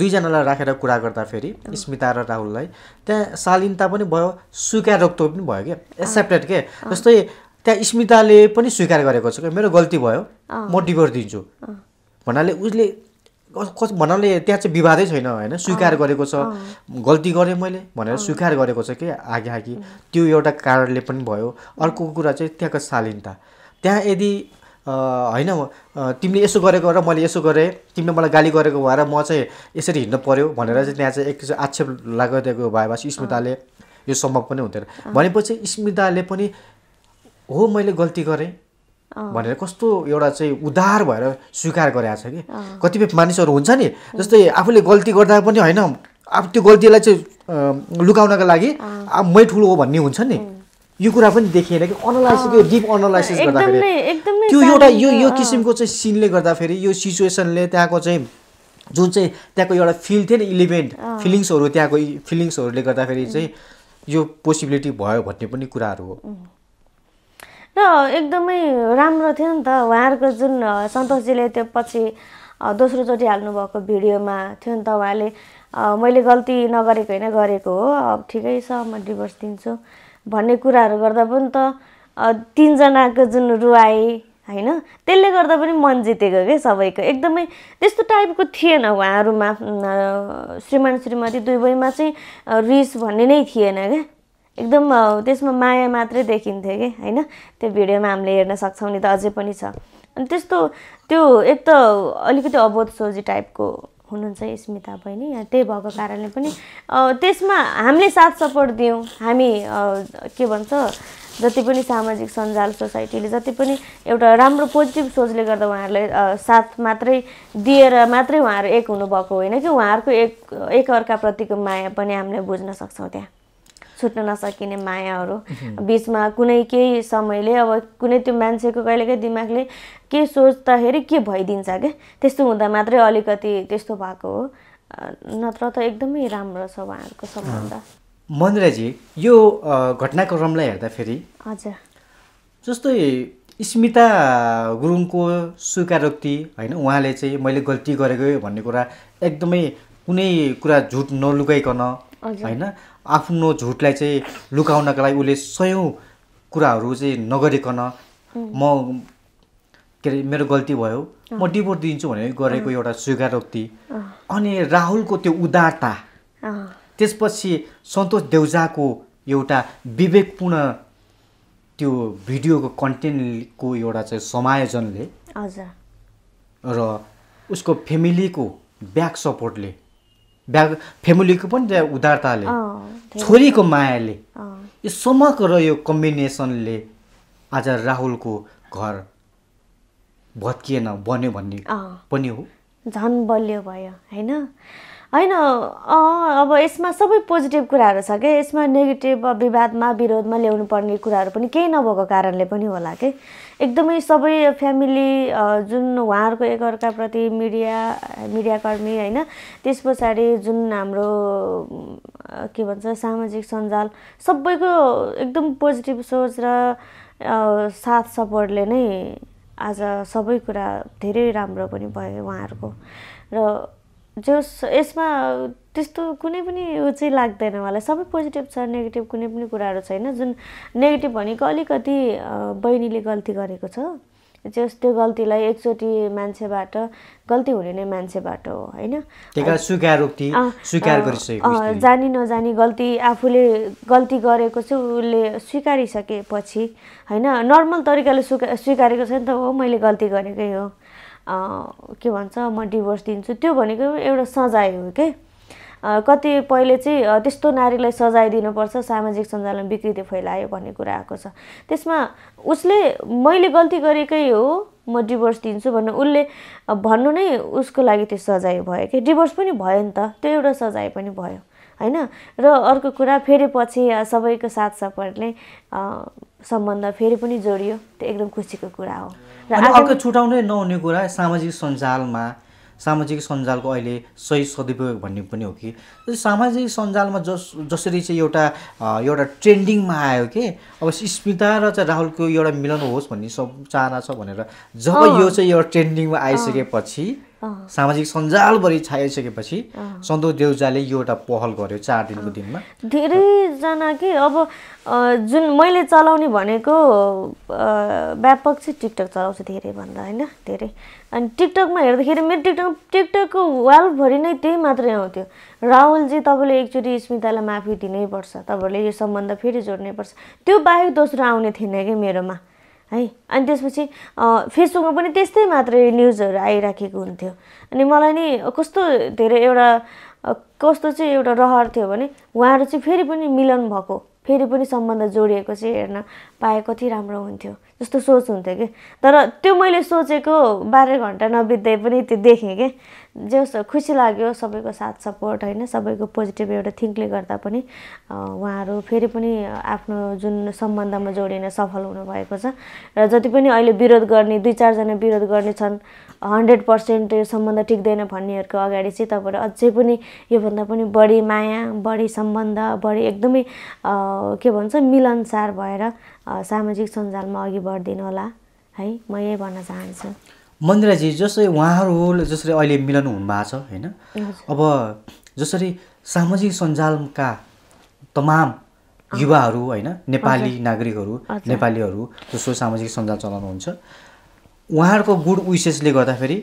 दुईजनालाई राखेर कुरा गर्दा फेरि स्मिता र राहुललाई त्यहाँ शालीनता पनि भयो स्वीकार रोक्तो पनि भयो क्या एक्सेप्टेड के जस्तै त्यहाँ स्मिताले पनि स्वीकार गरेको छ क्या मेरो गल्ती भयो म डिभोर्स दिन्छु भन्नाले उसले कस भन्नाले त्यहाँ चाहिँ विवादै छैन होइन स्वीकार गरेको छ गल्ती गरेँ मैले भनेर स्वीकार गरेको छ कि आगे आगे त्यो एउटा कारणले पनि भयो अर्को कुरा चाहिँ त्यहाँको शालीनता त्यहाँ यदि होइन तिमीले यसो गरेको र मैले यसो गरेँ तिमीले मलाई गाली गरेको भएर म चाहिँ यसरी हिँड्नु पऱ्यो भनेर चाहिँ त्यहाँ चाहिँ एक आक्षेप लगाइदिएको भएपछि स्मिताले यो सम्भव पनि हुँदैन भनेपछि स्मिताले पनि हो मैले गल्ती गरेँ भनेर कस्तो एउटा चाहिँ उधार भएर स्वीकार गरेको छ कि कतिपय मानिसहरू हुन्छ नि जस्तै आफूले गल्ती गर्दा पनि होइन अब त्यो गल्तीलाई चाहिँ लुकाउनका लागि अब मै ठुलो हो भन्ने हुन्छ नि यो कुरा पनि देखिएन कि अनालाइसिस डिप अनालाइसिस गर्दाखेरि त्यो एउटा यो यो किसिमको चाहिँ सिनले गर्दाखेरि यो सिचुएसनले त्यहाँको चाहिँ जुन चाहिँ त्यहाँको एउटा फिल थियो नि इलिभेन्ट फिलिङ्सहरू त्यहाँको फिलिङ्सहरूले गर्दाखेरि चाहिँ यो पोसिबिलिटी भयो भन्ने पनि कुराहरू हो र एकदमै राम्रो थियो नि त उहाँहरूको जुन सन्तोषजीले त्यो पछि दोस्रोचोटि हाल्नुभएको भिडियोमा थियो नि त उहाँले मैले गल्ती नगरेको होइन गरेको हो अब ठिकै छ म डिभोर्स दिन्छु भन्ने कुराहरू गर्दा पनि त तिनजनाको जुन रुवाई होइन त्यसले गर्दा पनि मन जितेको क्या सबैको एकदमै त्यस्तो टाइपको थिएन उहाँहरूमा श्रीमान श्रीमती दुवैमा चाहिँ रिस भन्ने नै थिएन क्या एकदम त्यसमा माया मात्रै देखिन्थ्यो कि होइन त्यो भिडियोमा हामीले हेर्न सक्छौँ नि त अझै पनि छ अनि त्यस्तो त्यो एक त अलिकति अबोध सोझी टाइपको हुनुहुन्छ स्मिता बहिनी त्यही भएको कारणले पनि त्यसमा हामीले साथ सपोर्ट दियौँ हामी के भन्छ जति पनि सामाजिक सञ्जाल सोसाइटीले जति पनि एउटा राम्रो पोजिटिभ सोचले गर्दा उहाँहरूलाई साथ मात्रै दिएर मात्रै उहाँहरू एक हुनुभएको होइन कि उहाँहरूको एक एकअर्काप्रतिको माया पनि हामीले बुझ्न सक्छौँ त्यहाँ छुट्न नसकिने मायाहरू बिचमा कुनै केही समयले अब कुनै त्यो मान्छेको कहिलेकै दिमागले के सोच्दाखेरि के भइदिन्छ क्या त्यस्तो हुँदा मात्रै अलिकति त्यस्तो भएको हो नत्र त एकदमै राम्रो छ उहाँहरूको सम्बन्ध मन्दिराजी यो घटनाक्रमलाई हेर्दाखेरि हजुर जस्तै स्मिता गुरुङको स्वीकारोक्ति होइन उहाँले चाहिँ मैले गल्ती गरेको भन्ने कुरा एकदमै कुनै कुरा झुट नलुगाइकन होइन आफ्नो झुटलाई चाहिँ लुकाउनका लागि उसले सयौँ कुराहरू चाहिँ नगरिकन म के अरे मेरो गल्ती भयो म डिभोर्स दिन्छु भनेर गरेको एउटा स्वीकारोक्ति अनि राहुलको त्यो उदारता त्यसपछि सन्तोष देउजाको एउटा विवेकपूर्ण त्यो भिडियोको कन्टेन्टको एउटा चाहिँ समायोजनले र उसको फेमिलीको ब्याक सपोर्टले ब्या फ्यामिलीको पनि त्यहाँ उदारताले छोरीको मायाले यो र यो कम्बिनेसनले आज राहुलको घर भत्किएन बन्यो भन्ने पनि हो झन बलियो भयो होइन होइन अब यसमा सबै पोजिटिभ कुराहरू छ क्या यसमा नेगेटिभ विवादमा विरोधमा ल्याउनु पर्ने कुराहरू पनि केही नभएको कारणले पनि होला कि एकदमै सबै फ्यामिली जुन उहाँहरूको एकअर्काप्रति मिडिया मिडियाकर्मी होइन त्यस पछाडि जुन हाम्रो के भन्छ सामाजिक सञ्जाल सबैको एकदम पोजिटिभ सोच र साथ सपोर्टले नै आज सबै कुरा धेरै राम्रो पनि भयो उहाँहरूको र जस यसमा त्यस्तो कुनै पनि उ चाहिँ लाग्दैन मलाई सबै पोजिटिभ छ नेगेटिभ कुनै पनि कुराहरू छैन जुन नेगेटिभ भनेको अलिकति बहिनीले गल्ती गरेको छ जस त्यो गल्तीलाई एकचोटि मान्छेबाट गल्ती हुने नै मान्छेबाट हो होइन जानी नजानी गल्ती आफूले गल्ती गरेको चाहिँ उसले स्वीकारिसकेपछि होइन नर्मल तरिकाले स्वीकारेको छ नि त हो मैले गल्ती गरेकै हो के भन्छ म डिभोर्स दिन्छु त्यो भनेको एउटा सजाय हो कि कति पहिले चाहिँ त्यस्तो नारीलाई सजाय दिनुपर्छ सामाजिक सञ्जालमा विकृति फैलायो भन्ने कुरा आएको छ त्यसमा उसले मैले गल्ती गरेकै हो म डिभोर्स दिन्छु भन्नु उसले भन्नु नै उसको लागि त्यो सजाय भयो कि डिभोर्स पनि भयो नि त त्यो एउटा सजाय पनि भयो होइन र अर्को कुरा फेरि पछि सबैको साथ सम्बन्ध फेरि पनि जोडियो त्यो एकदम खुसीको कुरा हो र अर्को छुटाउनै नहुने कुरा सामाजिक सञ्जालमा सामाजिक सञ्जालको अहिले सही सदुपयोग भन्ने पनि हो कि सामाजिक सञ्जालमा जस जसरी चाहिँ एउटा एउटा ट्रेन्डिङमा आयो कि अब स्मिता र चाहिँ राहुलको एउटा मिलन होस् भन्ने सब चाहना छ भनेर जब यो चाहिँ एउटा ट्रेन्डिङमा आइसकेपछि सामाजिक सञ्जालभरि छाइसकेपछि सन्तोष देउजाले यो एउटा पहल गर्यो चार दिनको दिनमा धेरैजना कि अब जुन मैले चलाउने भनेको व्यापक चाहिँ टिकटक चलाउँछु धेरैभन्दा होइन धेरै अनि टिकटकमा हेर्दाखेरि मेरो टिकटक टिकटकको वालभरि नै त्यही मात्रै आउँथ्यो राहुलजी तपाईँले एकचोटि स्मितालाई माफी दिनैपर्छ तपाईँहरूले यो सम्बन्ध फेरि जोड्नैपर्छ त्यो बाहेक दोस्रो आउने थिएन कि मेरोमा है अनि त्यसपछि फेसबुकमा पनि त्यस्तै मात्रै न्युजहरू आइराखेको हुन्थ्यो अनि मलाई नि कस्तो धेरै एउटा कस्तो चाहिँ एउटा रहर थियो भने उहाँहरू चाहिँ फेरि पनि मिलन भएको फेरि पनि सम्बन्ध जोडिएको चाहिँ हेर्न पाए कति राम्रो हुन्थ्यो जस्तो सोच हुन्थ्यो कि तर त्यो मैले सोचेको बाह्र घन्टा नबित्दै पनि त्यो देखेँ कि जे खुसी लाग्यो सबैको साथ सपोर्ट होइन सबैको पोजिटिभ एउटा थिङ्कले गर्दा पनि उहाँहरू फेरि पनि आफ्नो जुन सम्बन्धमा जोडिन सफल हुनुभएको छ र जति पनि अहिले विरोध गर्ने दुई चारजना विरोध गर्ने छन् हन्ड्रेड पर्सेन्ट यो सम्बन्ध टिक्दैन भन्नेहरूको अगाडि चाहिँ तपाईँहरू अझै पनि योभन्दा पनि बढी माया बढी सम्बन्ध बढी एकदमै के भन्छ मिलनसार भएर सामाजिक सञ्जालमा अघि बढिदिनु होला है म यही भन्न चाहन्छु मन्दिराजी जसरी उहाँहरू जसरी अहिले मिलन हुनुभएको छ होइन अब जसरी सामाजिक सञ्जालका तमाम युवाहरू होइन नेपाली नागरिकहरू नेपालीहरू जसो सामाजिक सञ्जाल चलाउनुहुन्छ उहाँहरूको गुड विसेसले गर्दाखेरि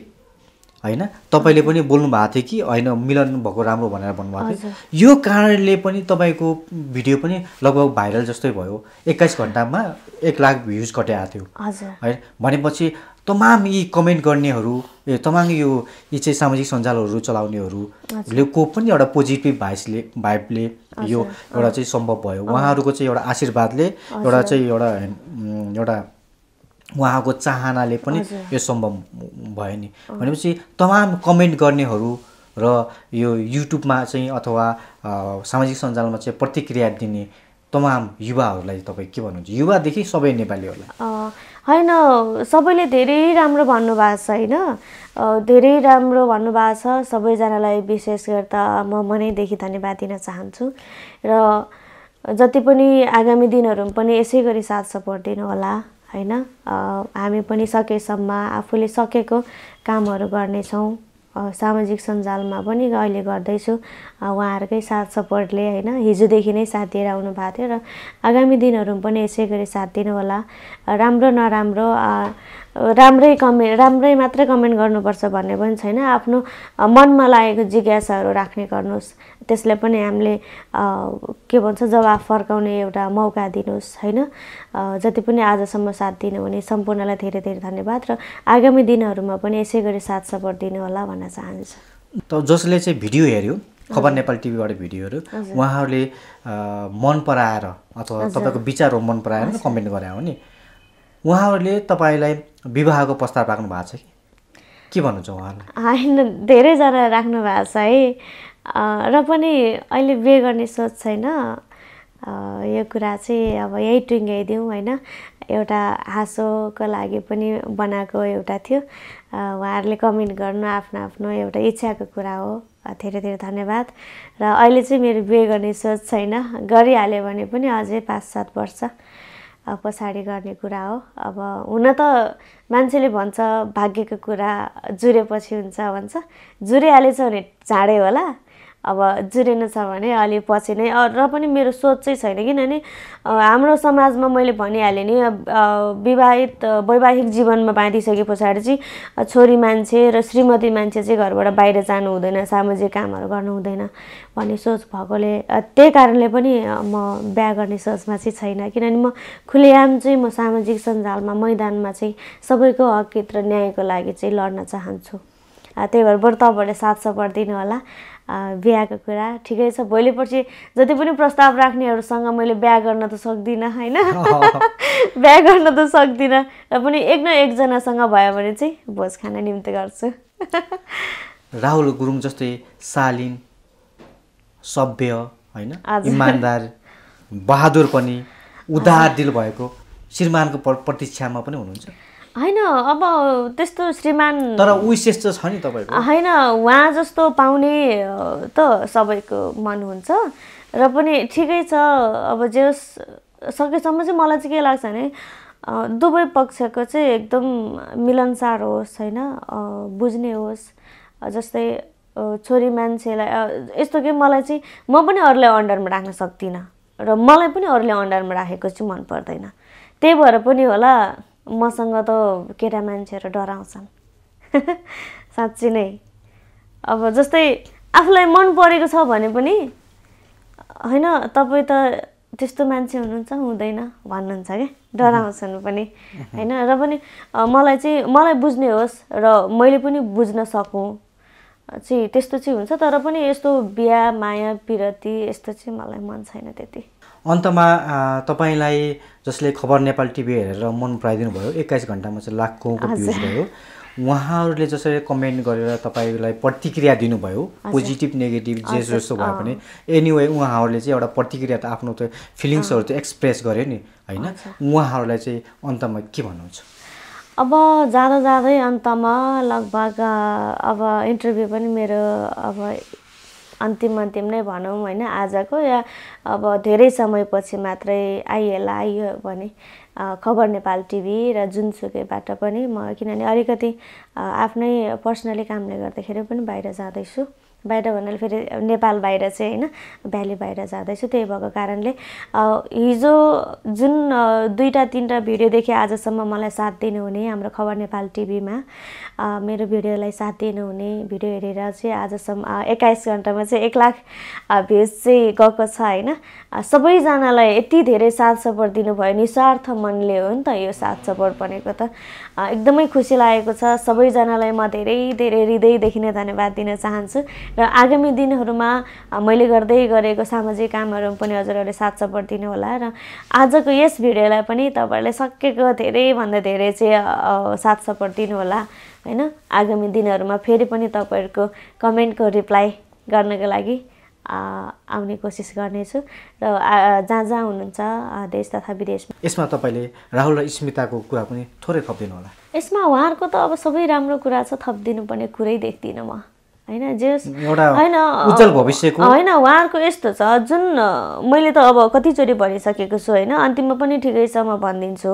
होइन तपाईँले पनि बोल्नु भएको थियो कि होइन मिलन भएको राम्रो भनेर भन्नुभएको थियो यो कारणले पनि तपाईँको भिडियो पनि लगभग भाइरल जस्तै भयो एक्काइस घन्टामा एक लाख भ्युज घटाएको थियो है भनेपछि तमाम यी कमेन्ट गर्नेहरू ए तमाम यो यी चाहिँ सामाजिक सञ्जालहरू चलाउनेहरूले को पनि एउटा पोजिटिभ भाइसले भाइबले यो एउटा चाहिँ सम्भव भयो उहाँहरूको चाहिँ एउटा आशीर्वादले एउटा चाहिँ एउटा एउटा उहाँको चाहनाले पनि यो सम्भव भयो नि भनेपछि तमाम कमेन्ट गर्नेहरू र यो युट्युबमा चाहिँ अथवा सामाजिक सञ्जालमा चाहिँ प्रतिक्रिया दिने तमाम युवाहरूलाई तपाईँ के भन्नुहुन्छ युवादेखि सबै नेपालीहरूलाई होइन सबैले धेरै राम्रो भन्नुभएको छ होइन धेरै राम्रो भन्नुभएको छ सबैजनालाई विशेष गरेर त म मनैदेखि धन्यवाद दिन चाहन्छु र जति पनि आगामी दिनहरूमा पनि यसै गरी साथ सपोर्ट दिनुहोला होइन हामी पनि सकेसम्म आफूले सकेको कामहरू गर्नेछौँ सामाजिक सञ्जालमा पनि अहिले गर्दैछु उहाँहरूकै साथ सपोर्टले होइन हिजोदेखि नै साथ दिएर आउनु भएको थियो र आगामी दिनहरूमा पनि यसै गरी साथ होला राम्रो नराम्रो राम्रै कमे राम्रै मात्रै कमेन्ट गर्नुपर्छ भन्ने पनि छैन आफ्नो मनमा लागेको जिज्ञासाहरू राख्ने गर्नुहोस् त्यसले पनि हामीले के भन्छ जवाफ फर्काउने एउटा मौका दिनुहोस् होइन जति पनि आजसम्म साथ दिनुभयो भने सम्पूर्णलाई धेरै धेरै धन्यवाद र आगामी दिनहरूमा पनि यसै गरी साथ सपोर्ट दिनुहोला भन्न चाहन्छु त जसले चाहिँ भिडियो हेऱ्यो खबर नेपाल टिभीबाट भिडियोहरू उहाँहरूले मन पराएर अथवा तपाईँको विचारहरू मन पराएर कमेन्ट गरे हो नि उहाँहरूले तपाईँलाई विवाहको प्रस्ताव राख्नु भएको छ कि के भन्नुहुन्छ उहाँहरूलाई होइन धेरैजना राख्नु भएको छ है र पनि अहिले बिहे गर्ने सोच छैन यो कुरा चाहिँ अब यही टुङ्ग्याइदिउँ होइन एउटा हाँसोको लागि पनि बनाएको एउटा थियो उहाँहरूले कमेन्ट गर्नु आफ्नो आफ्नो एउटा इच्छाको कुरा हो धेरै धेरै धन्यवाद र अहिले चाहिँ मेरो बिहे गर्ने सोच छैन गरिहाल्यो भने पनि अझै पाँच सात वर्ष पछाडि गर्ने कुरा हो अब हुन त मान्छेले भन्छ भाग्यको कुरा जुरेपछि हुन्छ भन्छ जुरिहालेछ भने चाँडै होला अब जुडेन छ भने अलि पछि नै र पनि मेरो सोच चाहिँ छैन किनभने हाम्रो समाजमा मैले भनिहालेँ नि विवाहित वैवाहिक जीवनमा बाँधिसके पछाडि चाहिँ छोरी मान्छे र श्रीमती मान्छे चाहिँ घरबाट बाहिर जानु हुँदैन सामाजिक कामहरू गर्नु हुँदैन भन्ने सोच भएकोले त्यही कारणले पनि म बिहा गर्ने सोचमा चाहिँ छैन किनभने म खुलेआम चाहिँ म सामाजिक सञ्जालमा मैदानमा चाहिँ सबैको हकित र न्यायको लागि चाहिँ लड्न चाहन्छु त्यही भएर बरु तपाईँहरूले साथ सपोर्ट होला बिहाको कुरा ठिकै छ भोलिपर्सि जति पनि प्रस्ताव राख्नेहरूसँग मैले बिहा गर्न त सक्दिनँ होइन बिहा गर्न त सक्दिनँ र पनि एक न एकजनासँग भयो भने चाहिँ भोज खान निम्ति गर्छु राहुल गुरुङ जस्तै शालिन सभ्य होइन इमान्दार बहादुर पनि उदार दिल भएको श्रीमानको प्रतीक्षामा पनि हुनुहुन्छ होइन अब त्यस्तो श्रीमान तर विशेष त छ नि तपाईँको होइन उहाँ जस्तो पाउने त सबैको मन हुन्छ र पनि ठिकै छ अब जे होस् सकेसम्म चाहिँ मलाई चाहिँ के लाग्छ भने दुवै पक्षको चाहिँ एकदम मिलनसार होस् होइन बुझ्ने होस् जस्तै छोरी मान्छेलाई यस्तो कि मलाई चाहिँ म पनि अरूलाई अन्डरमा राख्न सक्दिनँ र मलाई पनि अरूले अन्डरमा राखेको चाहिँ मन पर्दैन त्यही भएर पनि होला मसँग त केटा मान्छेहरू डराउँछन् साँच्ची नै अब जस्तै आफूलाई मन परेको छ भने पनि होइन तपाईँ त त्यस्तो मान्छे हुनुहुन्छ हुँदैन भन्नुहुन्छ क्या डराउँछन् पनि होइन र पनि मलाई चाहिँ मलाई बुझ्ने होस् र मैले पनि बुझ्न सकुँ चाहिँ त्यस्तो चाहिँ हुन्छ तर पनि यस्तो बिहा माया पिरती यस्तो चाहिँ मलाई मन छैन त्यति अन्तमा तपाईँलाई जसले खबर नेपाल टिभी हेरेर मन पराइदिनु भयो एक्काइस घन्टामा चाहिँ लाखौँको भ्युज भयो उहाँहरूले जसरी कमेन्ट गरेर तपाईँलाई प्रतिक्रिया दिनुभयो पोजिटिभ नेगेटिभ जे जस्तो भयो भने एनिवे उहाँहरूले चाहिँ एउटा प्रतिक्रिया त आफ्नो त्यो फिलिङ्सहरू चाहिँ एक्सप्रेस गर्यो नि होइन उहाँहरूलाई चाहिँ अन्तमा के भन्नुहुन्छ अब जाँदा जाँदै अन्तमा लगभग अब इन्टरभ्यू पनि मेरो अब अन्तिम अन्तिम नै भनौँ होइन आजको या अब धेरै समयपछि मात्रै आइहेला आइयो भने खबर नेपाल टिभी र जुनसुकैबाट पनि म किनभने अलिकति आफ्नै पर्सनली कामले गर्दाखेरि पनि बाहिर जाँदैछु बाहिर भन्नाले फेरि नेपाल बाहिर चाहिँ होइन भ्याली बाहिर जाँदैछु त्यही भएको कारणले हिजो जुन दुईवटा तिनवटा भिडियोदेखि आजसम्म मलाई साथ दिनुहुने हाम्रो खबर नेपाल टिभीमा मेरो भिडियोलाई साथ दिनुहुने भिडियो हेरेर चाहिँ आजसम्म एक्काइस घन्टामा चाहिँ एक लाख भ्युज चाहिँ गएको छ होइन सबैजनालाई यति धेरै साथ सपोर्ट दिनुभयो निस्वार्थ मनले हो नि त यो साथ सपोर्ट भनेको त एकदमै खुसी लागेको छ सबैजनालाई म धेरै धेरै हृदयदेखि नै धन्यवाद दिन चाहन्छु र आगामी दिनहरूमा मैले गर्दै गरेको सामाजिक कामहरू पनि हजुरहरूले साथ सपोर्ट दिनुहोला र आजको यस भिडियोलाई पनि तपाईँहरूले सकेको धेरैभन्दा धेरै चाहिँ साथ सपोर्ट दिनुहोला होइन आगामी दिनहरूमा फेरि पनि तपाईँहरूको कमेन्टको रिप्लाई गर्नको लागि आउने कोसिस गर्नेछु र जहाँ जहाँ हुनुहुन्छ देश तथा विदेशमा यसमा तपाईँले राहुल र स्मिताको कुरा पनि थोरै थपिदिनु होला यसमा उहाँहरूको त अब सबै राम्रो कुरा छ थपिदिनुपर्ने कुरै देख्दिनँ म होइन जे होइन होइन उहाँहरूको यस्तो छ जुन मैले त अब कतिचोटि भनिसकेको छु होइन अन्तिममा पनि ठिकै छ म भनिदिन्छु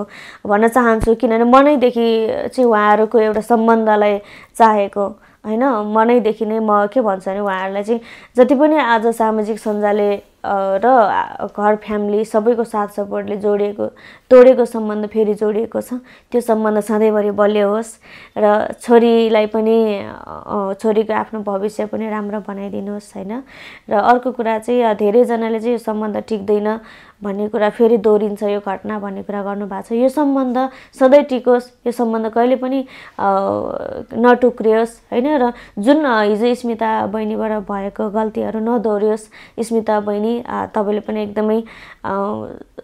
भन्न चाहन्छु किनभने मनैदेखि चाहिँ उहाँहरूको एउटा सम्बन्धलाई चाहेको होइन मनैदेखि नै म के भन्छु भने उहाँहरूलाई चाहिँ जति पनि आज सामाजिक सञ्जालले र घर फ्यामिली सबैको साथ सपोर्टले जोडिएको तोडेको सम्बन्ध फेरि जोडिएको छ त्यो सम्बन्ध सधैँभरि बलियो होस् र छोरीलाई पनि छोरीको आफ्नो भविष्य पनि राम्रो बनाइदिनुहोस् होइन र अर्को कुरा चाहिँ धेरैजनाले चाहिँ यो सम्बन्ध टिक्दैन भन्ने कुरा फेरि दोहोरिन्छ यो घटना भन्ने कुरा गर्नुभएको छ यो सम्बन्ध सधैँ टिकोस् यो सम्बन्ध कहिले पनि नटुक्रियोस् होइन र जुन हिजो स्मिता बहिनीबाट भएको गल्तीहरू नदोहोरियोस् स्मिता बहिनी तपाईँले पनि एकदमै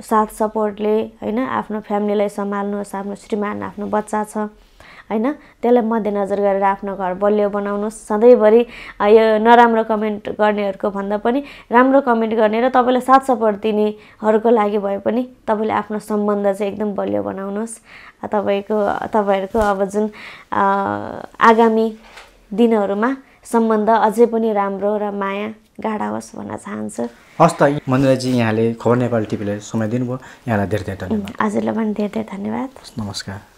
साथ सपोर्टले होइन आफ्नो फ्यामिलीलाई सम्हाल्नुहोस् आफ्नो श्रीमान आफ्नो बच्चा छ होइन त्यसलाई मध्यनजर गरेर आफ्नो घर बलियो बनाउनुहोस् सधैँभरि यो नराम्रो कमेन्ट गर्नेहरूको भन्दा पनि राम्रो कमेन्ट गर्ने र तपाईँलाई साथ सपोर्ट दिनेहरूको लागि भए पनि तपाईँले आफ्नो सम्बन्ध चाहिँ एकदम बलियो बनाउनुहोस् तपाईँको तपाईँहरूको अब जुन आगामी दिनहरूमा सम्बन्ध अझै पनि राम्रो र माया गाढा होस् भन्न चाहन्छु हस् त मन्दिराजी यहाँले खबर नेपाल टिभीलाई समय दिनुभयो यहाँलाई धेरै धेरै धन्यवाद हजुरलाई पनि धेरै धेरै धन्यवाद नमस्कार